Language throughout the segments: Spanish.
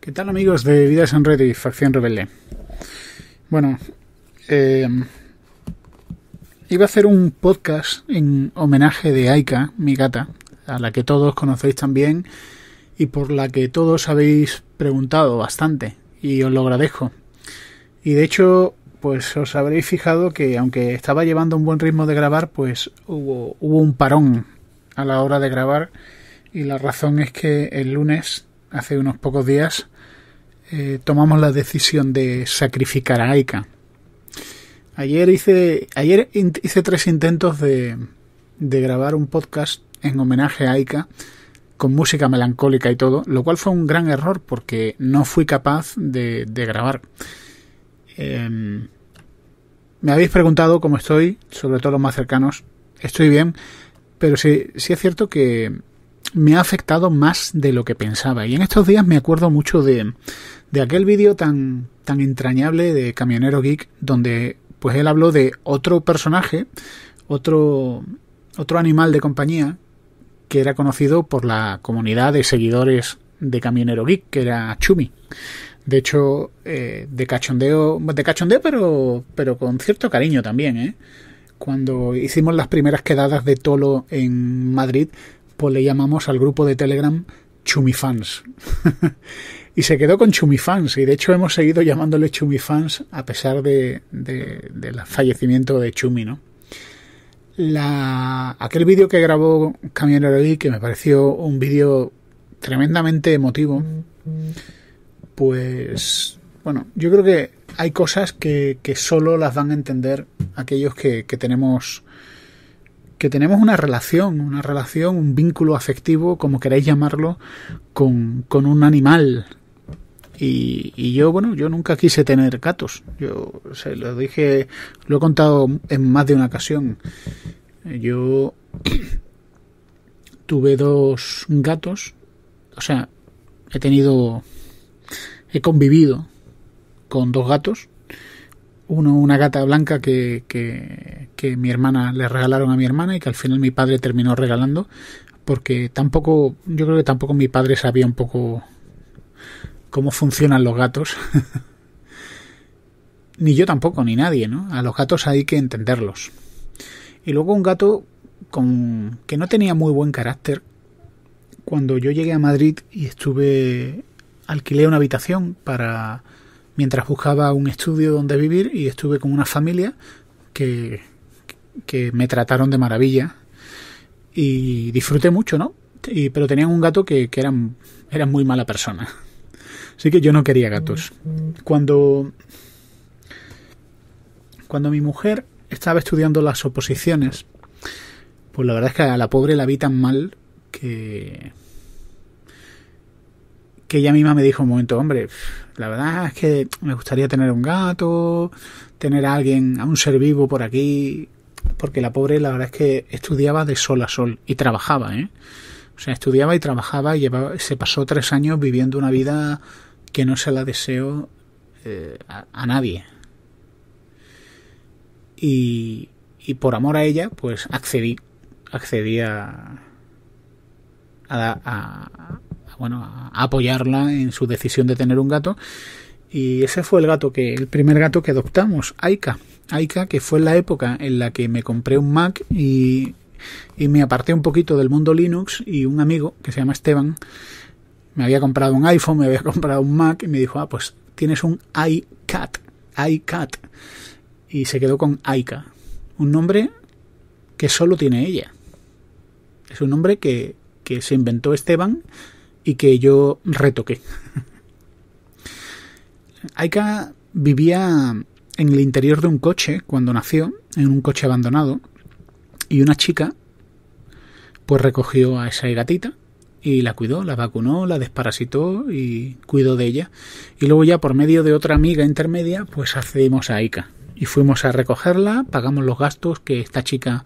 ¿Qué tal amigos de Vidas en Red y Facción Rebelde? Bueno, em, iba a hacer un podcast en homenaje de Aika, mi gata, a la que todos conocéis también y por la que todos habéis preguntado bastante y os lo agradezco. Y de hecho, pues os habréis fijado que aunque estaba llevando un buen ritmo de grabar, pues hubo, hubo un parón a la hora de grabar y la razón es que el lunes hace unos pocos días, eh, tomamos la decisión de sacrificar a Aika. Ayer hice, ayer hice tres intentos de, de grabar un podcast en homenaje a Aika con música melancólica y todo, lo cual fue un gran error porque no fui capaz de, de grabar. Em, me habéis preguntado cómo estoy, sobre todo los más cercanos. Estoy bien, pero sí, sí es cierto que me ha afectado más de lo que pensaba. Y en estos días me acuerdo mucho de, de aquel vídeo tan, tan entrañable de Camionero Geek, donde pues él habló de otro personaje, otro, otro animal de compañía, que era conocido por la comunidad de seguidores de Camionero Geek, que era Chumi. De hecho, eh, de cachondeo, de cachondeo, pero, pero con cierto cariño también, ¿eh? Cuando hicimos las primeras quedadas de Tolo en Madrid, le llamamos al grupo de Telegram Chumifans. y se quedó con Chumifans. Y de hecho hemos seguido llamándole Chumifans a pesar de, del fallecimiento de Chumi, ¿no? La, aquel vídeo que grabó Camionero Lee, que me pareció un vídeo tremendamente emotivo, pues bueno, yo creo que hay cosas que, que solo las van a entender aquellos que, que tenemos que tenemos una relación, una relación, un vínculo afectivo, como queráis llamarlo, con, con un animal. Y, yo, bueno, yo nunca quise tener gatos. Yo se lo dije, lo he contado en más de una ocasión. Yo tuve dos gatos, o sea, he tenido, he convivido con dos gatos uno una gata blanca que, que, mi hermana le regalaron a mi hermana y que al final mi padre terminó regalando porque tampoco yo creo que tampoco mi padre sabía un poco cómo funcionan los gatos ni yo tampoco ni nadie no a los gatos hay que entenderlos y luego un gato con que no tenía muy buen carácter cuando yo llegué a Madrid y estuve alquilé una habitación para mientras buscaba un estudio donde vivir y estuve con una familia que, que me trataron de maravilla y disfruté mucho, ¿no? Y, pero tenían un gato que, que eran, eran muy mala persona. Así que yo no quería gatos. Cuando, cuando mi mujer estaba estudiando las oposiciones, pues la verdad es que a la pobre la vi tan mal que que ella misma me dijo un momento, hombre, la verdad es que me gustaría tener un gato, tener a alguien, a un ser vivo por aquí, porque la pobre la verdad es que estudiaba de sol a sol y trabajaba, ¿eh? O sea, estudiaba y trabajaba y llevaba, se pasó tres años viviendo una vida que no se la deseo eh, a, nadie. Y, y por amor a ella, pues accedí, accedí a bueno, a apoyarla en su decisión de tener un gato. Y ese fue el gato que, el primer gato que adoptamos, Aika. Aika, que fue la época en la que me compré un Mac y, y me aparté un poquito del mundo Linux y un amigo que se llama Esteban me había comprado un iPhone, me había comprado un Mac y me dijo, ah, pues tienes un iCat, iCat. Y se quedó con Aika, un nombre que solo tiene ella. Es un nombre que, que se inventó Esteban y que yo retoqué. Aika vivía en el interior de un coche cuando nació, en un coche abandonado, y una chica pues recogió a esa gatita y la cuidó, la vacunó, la desparasitó y cuidó de ella. Y luego ya por medio de otra amiga intermedia pues accedimos a Aika y fuimos a recogerla, pagamos los gastos que esta chica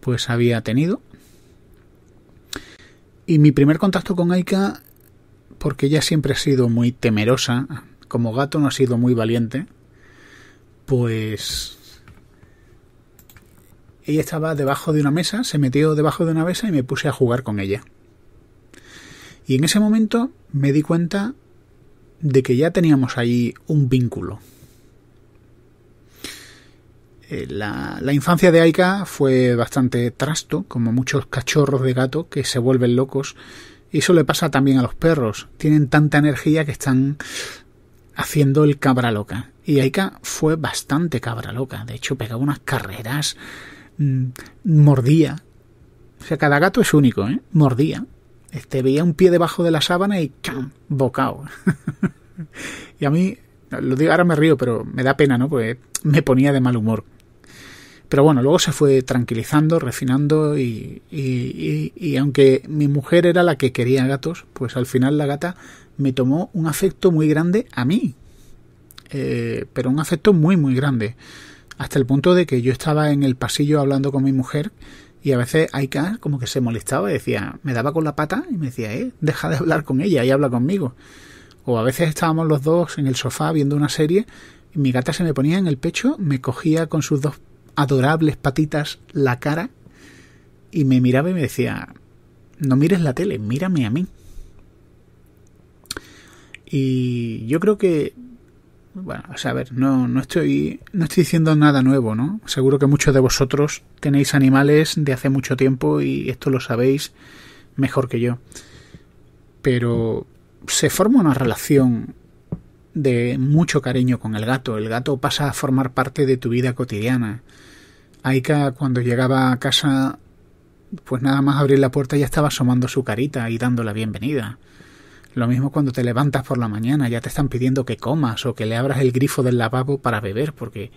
pues había tenido. Y mi primer contacto con Aika porque ella siempre ha sido muy temerosa, como gato no ha sido muy valiente, pues ella estaba debajo de una mesa, se metió debajo de una mesa y me puse a jugar con ella. Y en ese momento me di cuenta de que ya teníamos ahí un vínculo. Eh, la, la infancia de Aika fue bastante trasto, como muchos cachorros de gato que se vuelven locos y eso le pasa también a los perros. Tienen tanta energía que están haciendo el cabra loca. Y Aika fue bastante cabra loca. De hecho, pegaba unas carreras, mm, mordía. O sea, cada gato es único, ¿eh? Mordía. Este, veía un pie debajo de la sábana y ¡cam! Bocado. y a mí, lo digo, ahora me río, pero me da pena, ¿no? porque me ponía de mal humor. Pero bueno, luego se fue tranquilizando, refinando y, y, y, aunque mi mujer era la que quería gatos, pues al final la gata me tomó un afecto muy grande a mí. Eh, pero un afecto muy, muy grande. Hasta el punto de que yo estaba en el pasillo hablando con mi mujer y a veces Aika como que se molestaba y decía, me daba con la pata y me decía, eh, deja de hablar con ella y habla conmigo. O a veces estábamos los dos en el sofá viendo una serie y mi gata se me ponía en el pecho, me cogía con sus dos adorables patitas la cara y me miraba y me decía, no mires la tele, mírame a mí. Y yo creo que, bueno, a ver, no, no, estoy, no estoy diciendo nada nuevo, ¿no? Seguro que muchos de vosotros tenéis animales de hace mucho tiempo y esto lo sabéis mejor que yo. Pero se forma una relación de mucho cariño con el gato. El gato pasa a formar parte de tu vida cotidiana. Aika cuando llegaba a casa, pues nada más abrir la puerta ya estaba asomando su carita y dando la bienvenida. Lo mismo cuando te levantas por la mañana, ya te están pidiendo que comas o que le abras el grifo del lavabo para beber, porque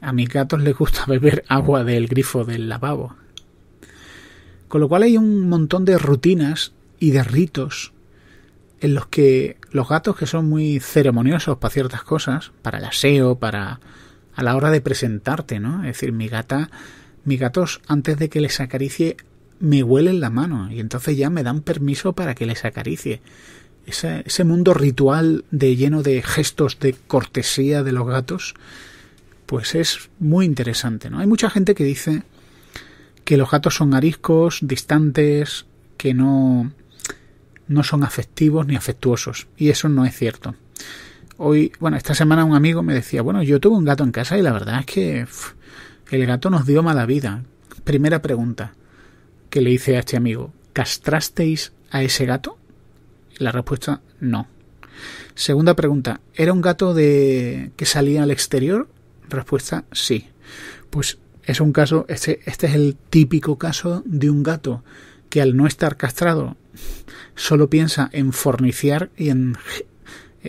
a mis gatos les gusta beber agua del grifo del lavabo. Con lo cual hay un montón de rutinas y de ritos en los que los gatos que son muy ceremoniosos para ciertas cosas, para el aseo, para a la hora de presentarte, ¿no? Es decir, mi gata, mis gatos, antes de que les acaricie, me huelen la mano y entonces ya me dan permiso para que les acaricie. Ese, mundo ritual de lleno de gestos de cortesía de los gatos, pues es muy interesante, ¿no? Hay mucha gente que dice que los gatos son ariscos, distantes, que no, no son afectivos ni afectuosos. Y eso no es cierto. Hoy, bueno, esta semana un amigo me decía, bueno, yo tuve un gato en casa y la verdad es que el gato nos dio mala vida. Primera pregunta que le hice a este amigo, ¿castrasteis a ese gato? La respuesta, no. Segunda pregunta, ¿era un gato de que salía al exterior? Respuesta, sí. Pues es un caso, este, este es el típico caso de un gato que al no estar castrado solo piensa en forniciar y en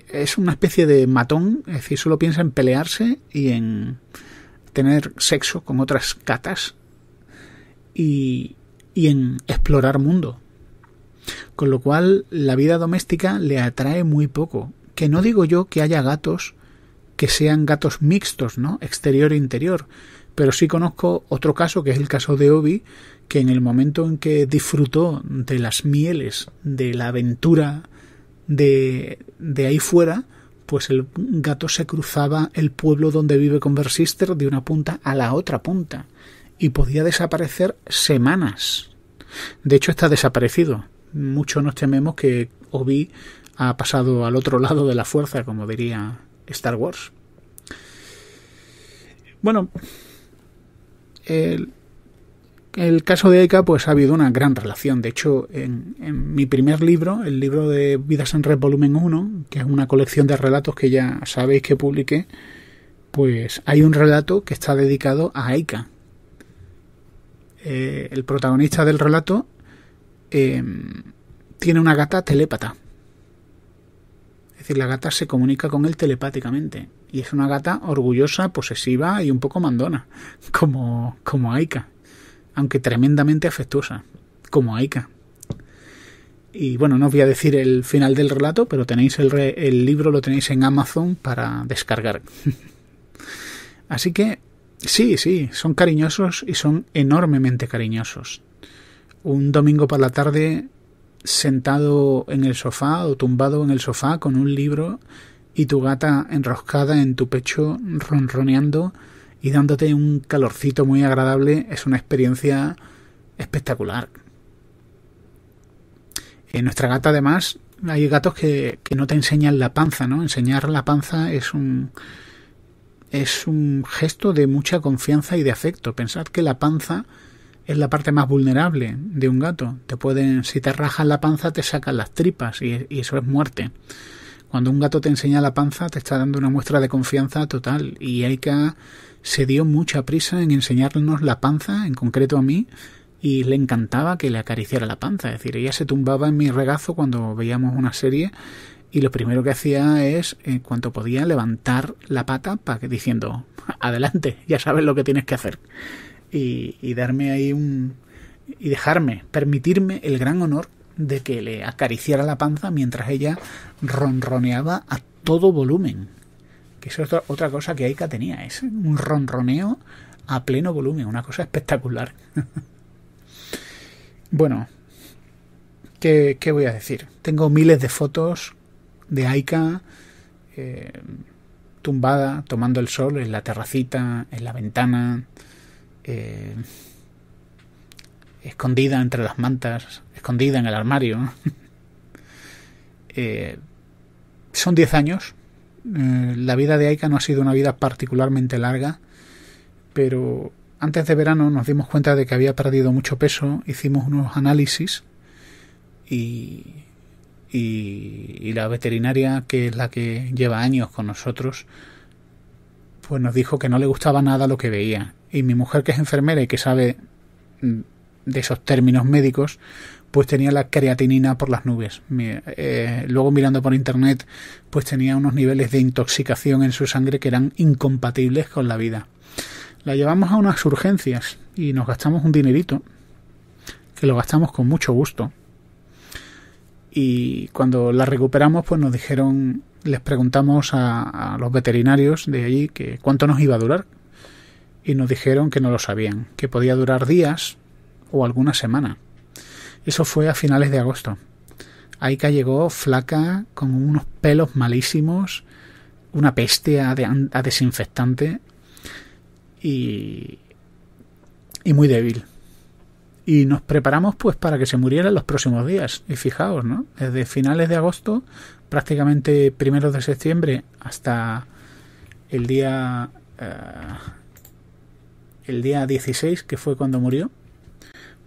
es una especie de matón, es decir, solo piensa en pelearse y en tener sexo con otras catas y, y en explorar mundo. Con lo cual la vida doméstica le atrae muy poco. Que no digo yo que haya gatos que sean gatos mixtos, ¿no? Exterior e interior. Pero sí conozco otro caso, que es el caso de Obi, que en el momento en que disfrutó de las mieles, de la aventura de, de ahí fuera, pues el gato se cruzaba el pueblo donde vive Conversister de una punta a la otra punta y podía desaparecer semanas. De hecho, está desaparecido. Muchos nos tememos que Obi ha pasado al otro lado de la fuerza, como diría Star Wars. Bueno, el, el caso de Aika, pues ha habido una gran relación. De hecho, en, mi primer libro, el libro de Vidas en Red Volumen 1, que es una colección de relatos que ya sabéis que publiqué, pues hay un relato que está dedicado a Aika. Eh, el protagonista del relato em, tiene una gata telépata. Es decir, la gata se comunica con él telepáticamente. Y es una gata orgullosa, posesiva y un poco mandona, como, como Aika aunque tremendamente afectuosa, como Aika. Y bueno, no os voy a decir el final del relato, pero tenéis el, libro, lo tenéis en Amazon para descargar. Así que sí, sí, son cariñosos y son enormemente cariñosos. Un domingo por la tarde sentado en el sofá o tumbado en el sofá con un libro y tu gata enroscada en tu pecho ronroneando y dándote un calorcito muy agradable es una experiencia espectacular. En nuestra gata además hay gatos que, no te enseñan la panza, ¿no? Enseñar la panza es un es un gesto de mucha confianza y de afecto. Pensad que la panza es la parte más vulnerable de un gato. Te pueden, si te rajas la panza, te sacan las tripas y, y eso es muerte. Cuando un gato te enseña la panza, te está dando una muestra de confianza total y hay que se dio mucha prisa en enseñarnos la panza, en concreto a mí, y le encantaba que le acariciara la panza. Es decir, ella se tumbaba en mi regazo cuando veíamos una serie y lo primero que hacía es, en eh, cuanto podía, levantar la pata para que, diciendo, adelante, ya sabes lo que tienes que hacer. Y, darme ahí un... y dejarme, permitirme el gran honor de que le acariciara la panza mientras ella ronroneaba a todo volumen es otra, cosa que Aika tenía, es un ronroneo a pleno volumen, una cosa espectacular. bueno, ¿qué, voy a decir? Tengo miles de fotos de Aika eh, tumbada, tomando el sol en la terracita, en la ventana, eh, escondida entre las mantas, escondida en el armario. Eh, son 10 años eh, la vida de Aika no ha sido una vida particularmente larga, pero antes de verano nos dimos cuenta de que había perdido mucho peso, hicimos unos análisis y, y, y la veterinaria, que es la que lleva años con nosotros, pues nos dijo que no le gustaba nada lo que veía. Y mi mujer, que es enfermera y que sabe mm, de esos términos médicos, pues tenía la creatinina por las nubes. Eh, luego mirando por internet, pues tenía unos niveles de intoxicación en su sangre que eran incompatibles con la vida. La llevamos a unas urgencias y nos gastamos un dinerito, que lo gastamos con mucho gusto. Y cuando la recuperamos, pues nos dijeron, les preguntamos a, a los veterinarios de allí que cuánto nos iba a durar. Y nos dijeron que no lo sabían, que podía durar días o alguna semana eso fue a finales de agosto. Aika llegó flaca, con unos pelos malísimos, una peste a, desinfectante y, muy débil. Y nos preparamos pues para que se muriera en los próximos días. Y fijaos, ¿no? Desde finales de agosto, prácticamente primeros de septiembre, hasta el día... Eh, el día 16, que fue cuando murió,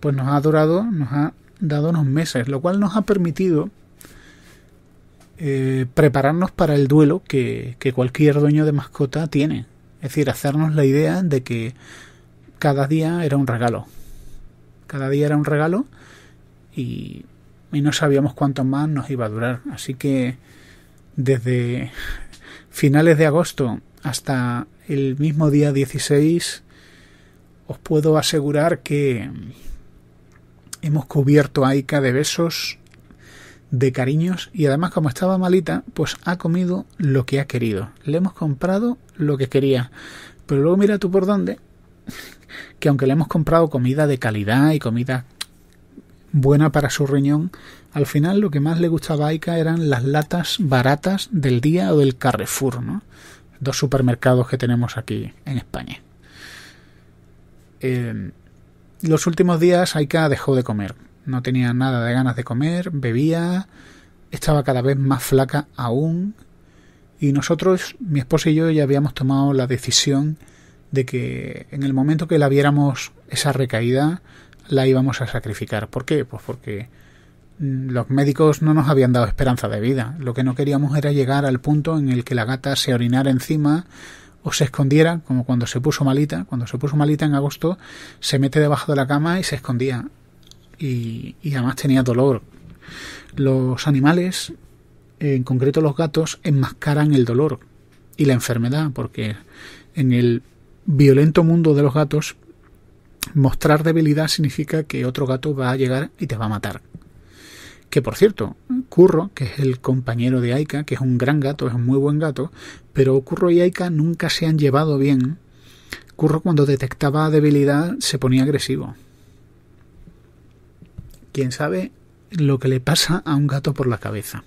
pues nos ha durado, nos ha dado unos meses, lo cual nos ha permitido eh, prepararnos para el duelo que, cualquier dueño de mascota tiene. Es decir, hacernos la idea de que cada día era un regalo. Cada día era un regalo y, y no sabíamos cuánto más nos iba a durar. Así que desde finales de agosto hasta el mismo día 16 os puedo asegurar que hemos cubierto a de besos, de cariños y además como estaba malita, pues ha comido lo que ha querido. Le hemos comprado lo que quería. Pero luego mira tú por dónde, que aunque le hemos comprado comida de calidad y comida buena para su riñón, al final lo que más le gustaba a Aika eran las latas baratas del día o del Carrefour, ¿no? Dos supermercados que tenemos aquí en España. Eh, los últimos días Aika dejó de comer. No tenía nada de ganas de comer, bebía, estaba cada vez más flaca aún. Y nosotros, mi esposa y yo, ya habíamos tomado la decisión de que en el momento que la viéramos esa recaída, la íbamos a sacrificar. ¿Por qué? Pues porque mm, los médicos no nos habían dado esperanza de vida. Lo que no queríamos era llegar al punto en el que la gata se orinara encima o se escondiera, como cuando se puso malita. Cuando se puso malita en agosto, se mete debajo de la cama y se escondía. Y, y además tenía dolor. Los animales, en concreto los gatos, enmascaran el dolor y la enfermedad, porque en el violento mundo de los gatos, mostrar debilidad significa que otro gato va a llegar y te va a matar. Que por cierto, Curro, que es el compañero de Aika, que es un gran gato, es un muy buen gato, pero Curro y Aika nunca se han llevado bien. Curro cuando detectaba debilidad se ponía agresivo. Quién sabe lo que le pasa a un gato por la cabeza.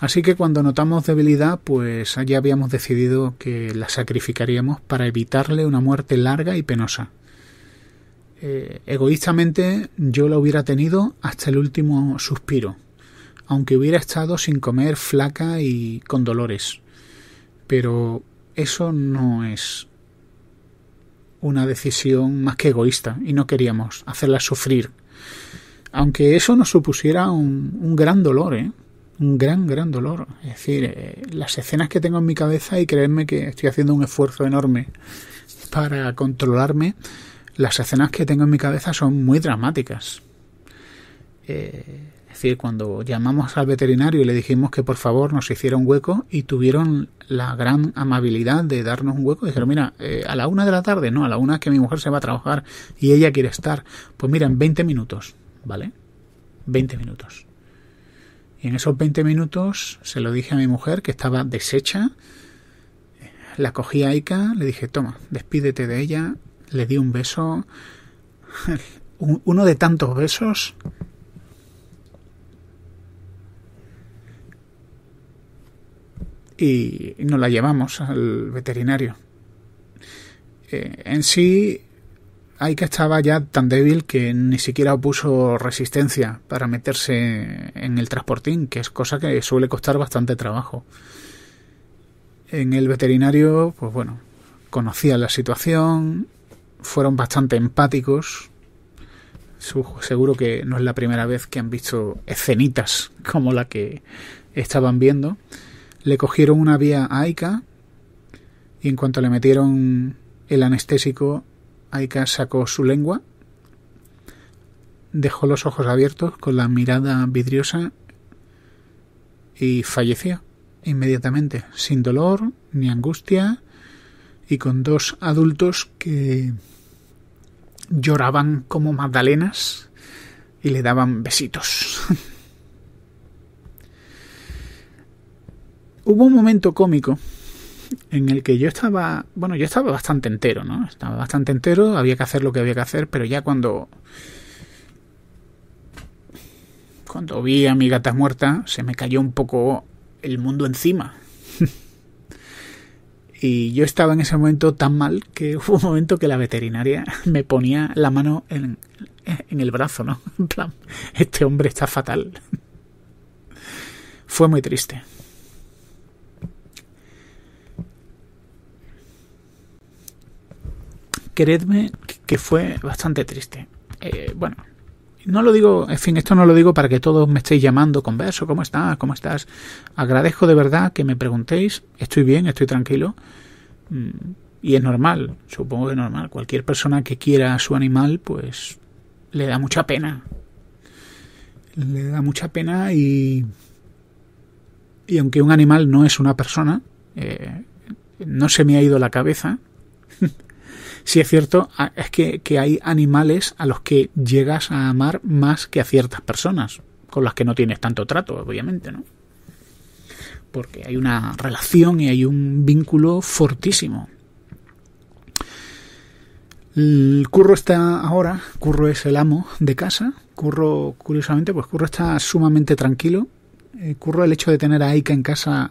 Así que cuando notamos debilidad, pues ya habíamos decidido que la sacrificaríamos para evitarle una muerte larga y penosa. Eh, egoístamente yo la hubiera tenido hasta el último suspiro, aunque hubiera estado sin comer, flaca y con dolores. Pero eso no es una decisión más que egoísta y no queríamos hacerla sufrir. Aunque eso nos supusiera un, gran dolor, ¿eh? un gran, gran dolor. Es decir, eh, las escenas que tengo en mi cabeza y creerme que estoy haciendo un esfuerzo enorme para controlarme, las escenas que tengo en mi cabeza son muy dramáticas. Eh, es decir, cuando llamamos al veterinario y le dijimos que por favor nos hiciera un hueco y tuvieron la gran amabilidad de darnos un hueco, dijeron, mira, eh, a la una de la tarde, no, a la una que mi mujer se va a trabajar y ella quiere estar. Pues mira, en 20 minutos, ¿vale? 20 minutos. Y en esos 20 minutos se lo dije a mi mujer que estaba deshecha. La cogí a Ica, le dije, toma, despídete de ella, le di un beso, uno de tantos besos. Y nos la llevamos al veterinario. Eh, en sí, ...hay que estaba ya tan débil que ni siquiera opuso resistencia para meterse en el transportín, que es cosa que suele costar bastante trabajo. En el veterinario, pues bueno, conocía la situación, fueron bastante empáticos. Seguro que no es la primera vez que han visto escenitas como la que estaban viendo. Le cogieron una vía a Aika y en cuanto le metieron el anestésico, Aika sacó su lengua, dejó los ojos abiertos con la mirada vidriosa y falleció inmediatamente, sin dolor ni angustia y con dos adultos que lloraban como magdalenas y le daban besitos. Hubo un momento cómico en el que yo estaba, bueno, yo estaba bastante entero, ¿no? Estaba bastante entero, había que hacer lo que había que hacer, pero ya cuando cuando vi a mi gata muerta, se me cayó un poco el mundo encima. Y yo estaba en ese momento tan mal que hubo un momento que la veterinaria me ponía la mano en, el brazo, ¿no? En plan, este hombre está fatal. Fue muy triste. Creedme que fue bastante triste. Eh, bueno, no lo digo, en fin, esto no lo digo para que todos me estéis llamando, converso, ¿cómo estás? ¿Cómo estás? Agradezco de verdad que me preguntéis, estoy bien, estoy tranquilo. Mm, y es normal, supongo que es normal. Cualquier persona que quiera a su animal, pues le da mucha pena. Le da mucha pena y... Y aunque un animal no es una persona, eh, no se me ha ido la cabeza si es cierto es que, que hay animales a los que llegas a amar más que a ciertas personas, con las que no tienes tanto trato, obviamente, ¿no? Porque hay una relación y hay un vínculo fortísimo. El Curro está ahora, Curro es el amo de casa, Curro, curiosamente, pues Curro está sumamente tranquilo. Curro el hecho de tener a Aika en casa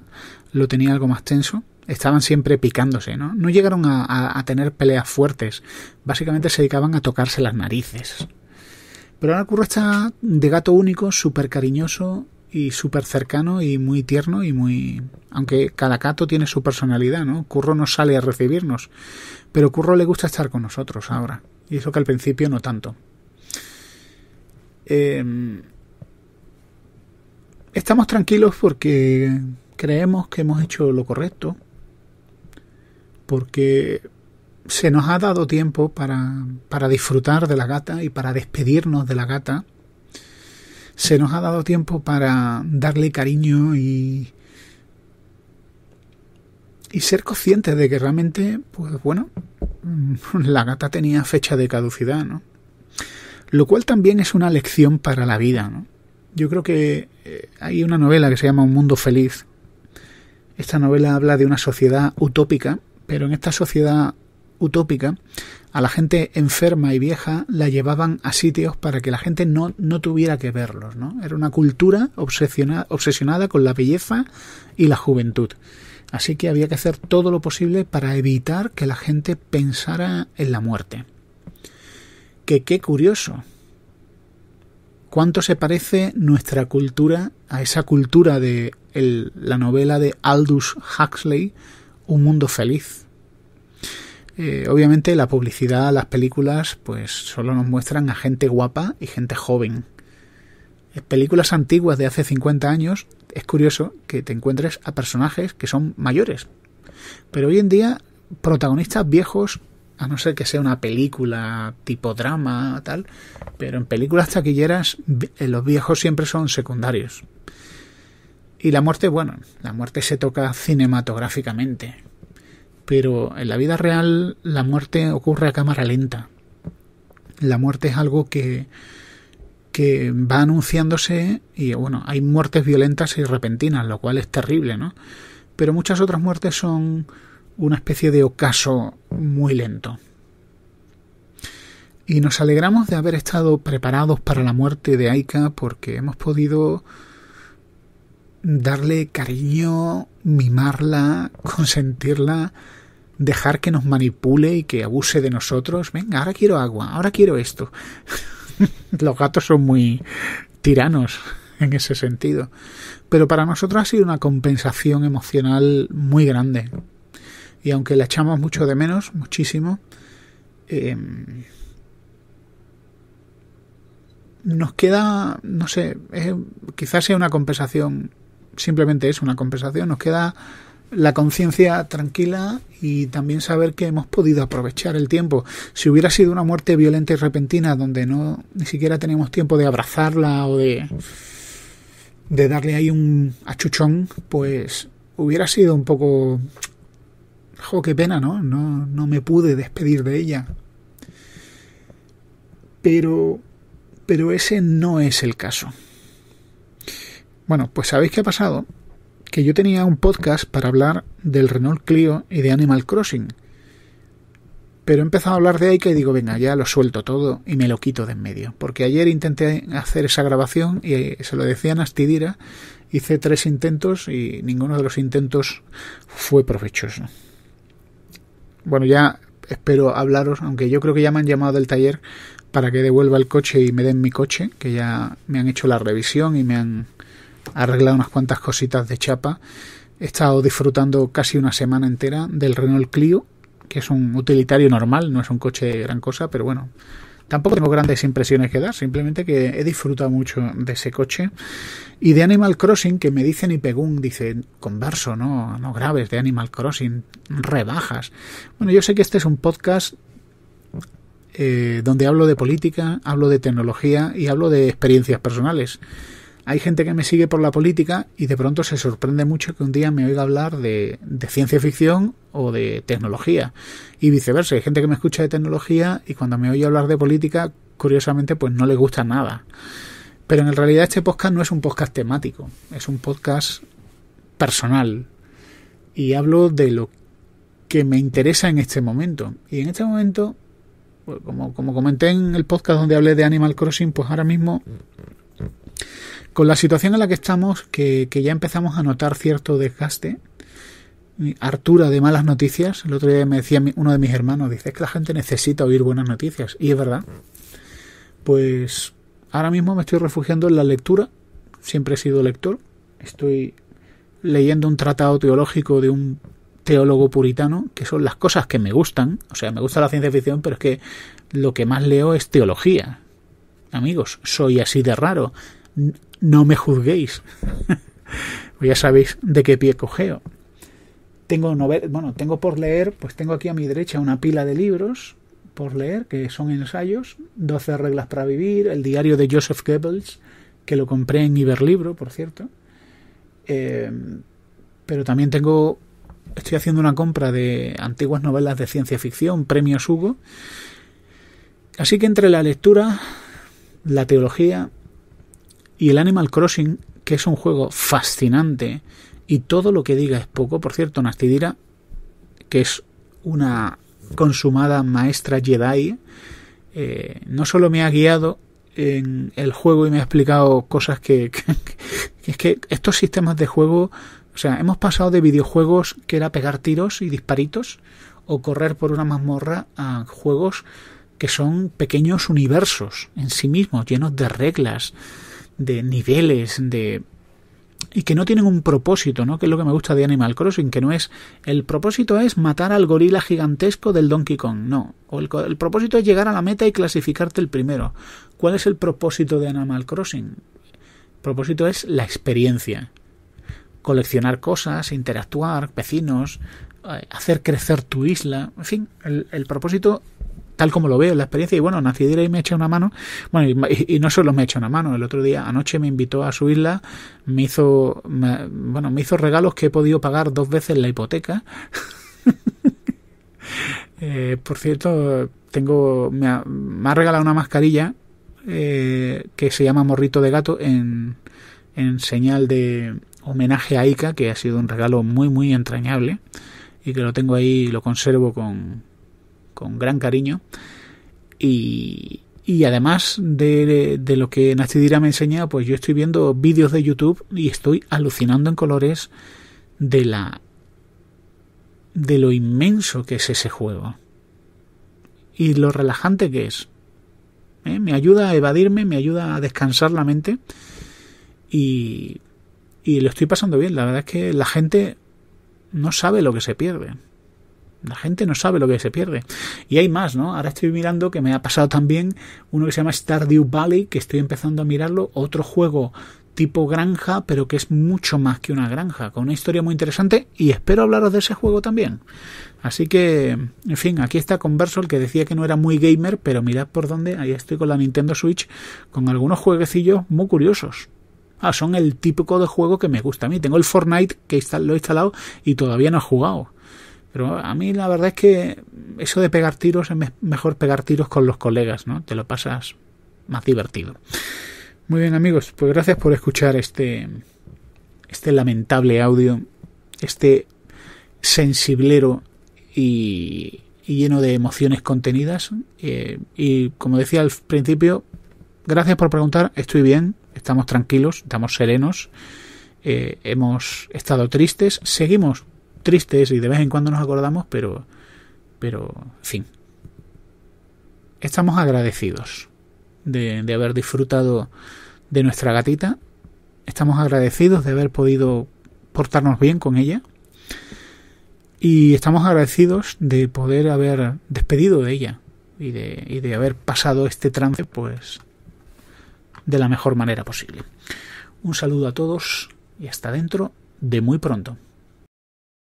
lo tenía algo más tenso estaban siempre picándose, ¿no? No llegaron a, tener peleas fuertes. Básicamente se dedicaban a tocarse las narices. Pero ahora Curro está de gato único, súper cariñoso y súper cercano y muy tierno y muy... Aunque cada gato tiene su personalidad, ¿no? Curro no sale a recibirnos. Pero Curro le gusta estar con nosotros ahora. Y eso que al principio no tanto. Em, estamos tranquilos porque creemos que hemos hecho lo correcto porque se nos ha dado tiempo para, para disfrutar de la gata y para despedirnos de la gata. Se nos ha dado tiempo para darle cariño y, y ser conscientes de que realmente, pues bueno, la gata tenía fecha de caducidad, ¿no? Lo cual también es una lección para la vida, ¿no? Yo creo que eh, hay una novela que se llama Un Mundo Feliz. Esta novela habla de una sociedad utópica pero en esta sociedad utópica a la gente enferma y vieja la llevaban a sitios para que la gente no, tuviera que verlos, ¿no? Era una cultura obsesionada, con la belleza y la juventud. Así que había que hacer todo lo posible para evitar que la gente pensara en la muerte. Que qué curioso. ¿Cuánto se parece nuestra cultura a esa cultura de la novela de Aldous Huxley, un mundo feliz. Eh, obviamente la publicidad, las películas, pues solo nos muestran a gente guapa y gente joven. En eh, películas antiguas de hace 50 años es curioso que te encuentres a personajes que son mayores. Pero hoy en día, protagonistas viejos, a no ser que sea una película tipo drama, tal, pero en películas taquilleras eh, los viejos siempre son secundarios. Y la muerte, bueno, la muerte se toca cinematográficamente, pero en la vida real la muerte ocurre a cámara lenta. La muerte es algo que, que va anunciándose y bueno, hay muertes violentas y repentinas, lo cual es terrible, ¿no? Pero muchas otras muertes son una especie de ocaso muy lento. Y nos alegramos de haber estado preparados para la muerte de Aika porque hemos podido darle cariño, mimarla, consentirla, dejar que nos manipule y que abuse de nosotros. Venga, ahora quiero agua, ahora quiero esto. Los gatos son muy tiranos en ese sentido. Pero para nosotros ha sido una compensación emocional muy grande. Y aunque la echamos mucho de menos, muchísimo, em, nos queda, no sé, quizás sea una compensación simplemente es una compensación, nos queda la conciencia tranquila y también saber que hemos podido aprovechar el tiempo. Si hubiera sido una muerte violenta y repentina donde no ni siquiera teníamos tiempo de abrazarla o de de darle ahí un achuchón, pues hubiera sido un poco jo, qué pena, ¿no? No no me pude despedir de ella. Pero pero ese no es el caso. Bueno, pues ¿sabéis qué ha pasado? Que yo tenía un podcast para hablar del Renault Clio y de Animal Crossing. Pero he empezado a hablar de Aika y digo, venga, ya lo suelto todo y me lo quito de en medio. Porque ayer intenté hacer esa grabación y eh, se lo decía a Astidira. Hice tres intentos y ninguno de los intentos fue provechoso. Bueno, ya espero hablaros, aunque yo creo que ya me han llamado del taller para que devuelva el coche y me den mi coche, que ya me han hecho la revisión y me han arreglado unas cuantas cositas de chapa. He estado disfrutando casi una semana entera del Renault Clio, que es un utilitario normal, no es un coche de gran cosa, pero bueno, tampoco tengo grandes impresiones que dar, simplemente que he disfrutado mucho de ese coche. Y de Animal Crossing, que me dicen y pegún, dice, converso, no, no graves de Animal Crossing, rebajas. Bueno, yo sé que este es un podcast eh, donde hablo de política, hablo de tecnología y hablo de experiencias personales. Hay gente que me sigue por la política y de pronto se sorprende mucho que un día me oiga hablar de, ciencia ficción o de tecnología. Y viceversa, hay gente que me escucha de tecnología y cuando me oye hablar de política, curiosamente, pues no le gusta nada. Pero en realidad este podcast no es un podcast temático, es un podcast personal. Y hablo de lo que me interesa en este momento. Y en este momento, pues como comenté en el podcast donde hablé de Animal Crossing, pues ahora mismo con la situación en la que estamos, que, ya empezamos a notar cierto desgaste, Artura de malas noticias, el otro día me decía uno de mis hermanos, dice, es que la gente necesita oír buenas noticias, y es verdad, pues ahora mismo me estoy refugiando en la lectura, siempre he sido lector, estoy leyendo un tratado teológico de un teólogo puritano, que son las cosas que me gustan, o sea, me gusta la ciencia ficción, pero es que lo que más leo es teología. Amigos, soy así de raro no me juzguéis. Pues ya sabéis de qué pie cogeo. Tengo novel bueno, tengo por leer, pues tengo aquí a mi derecha una pila de libros por leer, que son ensayos, 12 reglas para vivir, el diario de Joseph Goebbels, que lo compré en Iberlibro, por cierto. Em, pero también tengo, estoy haciendo una compra de antiguas novelas de ciencia ficción, premios Hugo. Así que entre la lectura, la teología, y el Animal Crossing, que es un juego fascinante, y todo lo que diga es poco, por cierto, Nastidira, que es una consumada maestra Jedi, eh, no solo me ha guiado en el juego y me ha explicado cosas que, es que estos sistemas de juego, o sea, hemos pasado de videojuegos que era pegar tiros y disparitos o correr por una mazmorra a juegos que son pequeños universos en sí mismos, llenos de reglas, de niveles, de y que no tienen un propósito, ¿no? Que es lo que me gusta de Animal Crossing, que no es el propósito es matar al gorila gigantesco del Donkey Kong, no. O el, propósito es llegar a la meta y clasificarte el primero. ¿Cuál es el propósito de Animal Crossing? El propósito es la experiencia. Coleccionar cosas, interactuar, vecinos, eh, hacer crecer tu isla, en fin, el, el propósito tal como lo veo la experiencia y bueno Nacidera y me echa una mano bueno y, no solo me echa una mano el otro día anoche me invitó a su isla me hizo bueno me hizo regalos que he podido pagar dos veces la hipoteca eh, por cierto tengo me ha, regalado una mascarilla eh, que se llama morrito de gato en en señal de homenaje a Ica que ha sido un regalo muy muy entrañable y que lo tengo ahí y lo conservo con con gran cariño. Y, además de, lo que Dira me enseña, pues yo estoy viendo vídeos de YouTube y estoy alucinando en colores de la de lo inmenso que es ese juego y lo relajante que es. ¿Eh? Me ayuda a evadirme, me ayuda a descansar la mente y, y lo estoy pasando bien. La verdad es que la gente no sabe lo que se pierde. La gente no sabe lo que se pierde. Y hay más, ¿no? Ahora estoy mirando que me ha pasado también uno que se llama Stardew Valley, que estoy empezando a mirarlo, otro juego tipo granja, pero que es mucho más que una granja, con una historia muy interesante y espero hablaros de ese juego también. Así que, en fin, aquí está Converso, el que decía que no era muy gamer, pero mirad por dónde, ahí estoy con la Nintendo Switch, con algunos jueguecillos muy curiosos. Ah, son el típico de juego que me gusta a mí. Tengo el Fortnite que lo he instalado y todavía no he jugado. Pero a mí la verdad es que eso de pegar tiros es mejor pegar tiros con los colegas, ¿no? Te lo pasas más divertido. Muy bien amigos, pues gracias por escuchar este, este lamentable audio, este sensiblero y, lleno de emociones contenidas. Eh, y como decía al principio, gracias por preguntar, estoy bien, estamos tranquilos, estamos serenos, eh, hemos estado tristes, seguimos tristes y de vez en cuando nos acordamos, pero, pero, en fin. Estamos agradecidos de, de haber disfrutado de nuestra gatita. Estamos agradecidos de haber podido portarnos bien con ella. Y estamos agradecidos de poder haber despedido de ella y de, y de haber pasado este trance, pues, de la mejor manera posible. Un saludo a todos y hasta dentro de muy pronto.